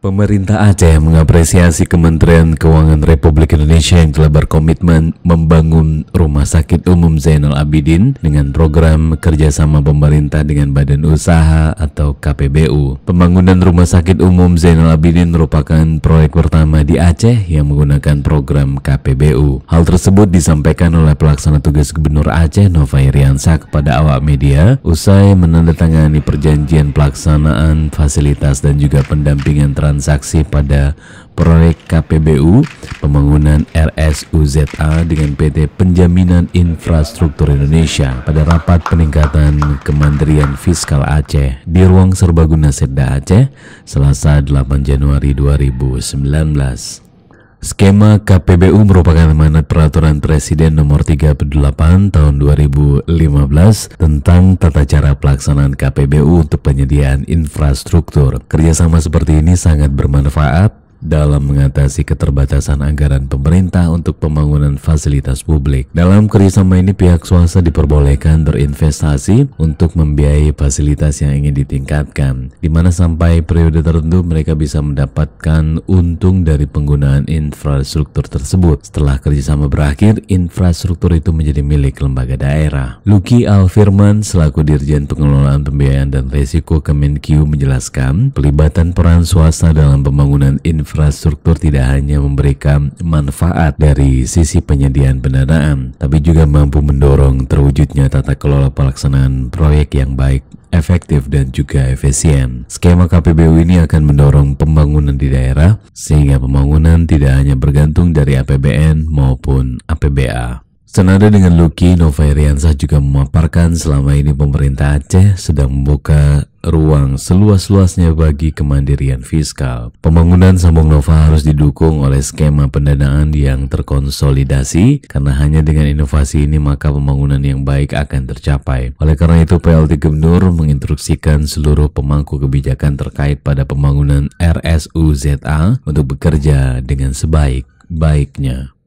Pemerintah Aceh mengapresiasi Kementerian Keuangan Republik Indonesia yang telah berkomitmen membangun Rumah Sakit Umum Zainal Abidin dengan program kerjasama pemerintah dengan Badan Usaha atau KPBU. Pembangunan Rumah Sakit Umum Zainal Abidin merupakan proyek pertama di Aceh yang menggunakan program KPBU. Hal tersebut disampaikan oleh pelaksana tugas Gubernur Aceh Nova Iriansa kepada awak media usai menandatangani perjanjian pelaksanaan fasilitas dan juga pendampingan terhadap transaksi pada proyek KPBU pembangunan RSUZA dengan PT Penjaminan Infrastruktur Indonesia pada rapat peningkatan Kementerian Fiskal Aceh di ruang serbaguna Serda Aceh Selasa 8 Januari 2019. Skema KPBU merupakan amanat peraturan Presiden nomor 38 tahun 2015 tentang tata cara pelaksanaan KPBU untuk penyediaan infrastruktur. Kerjasama seperti ini sangat bermanfaat dalam mengatasi keterbatasan anggaran pemerintah untuk pembangunan fasilitas publik. Dalam kerjasama ini pihak swasta diperbolehkan berinvestasi untuk membiayai fasilitas yang ingin ditingkatkan, di mana sampai periode tertentu mereka bisa mendapatkan untung dari penggunaan infrastruktur tersebut. Setelah kerjasama berakhir, infrastruktur itu menjadi milik lembaga daerah. Lucky Alfirman selaku Dirjen Pengelolaan Pembiayaan dan Risiko Kemenkyu menjelaskan pelibatan peran swasta dalam pembangunan infrastruktur infrastruktur tidak hanya memberikan manfaat dari sisi penyediaan pendanaan, tapi juga mampu mendorong terwujudnya tata kelola pelaksanaan proyek yang baik efektif dan juga efisien. Skema KPBU ini akan mendorong pembangunan di daerah sehingga pembangunan tidak hanya bergantung dari APBN maupun APBA. Senada dengan Lucky, Nova Iriansyah juga memaparkan selama ini pemerintah Aceh sedang membuka ruang seluas-luasnya bagi kemandirian fiskal. Pembangunan Sambung Nova harus didukung oleh skema pendanaan yang terkonsolidasi karena hanya dengan inovasi ini maka pembangunan yang baik akan tercapai. Oleh karena itu PLT Gubernur menginstruksikan seluruh pemangku kebijakan terkait pada pembangunan RSUZA untuk bekerja dengan sebaik-baiknya.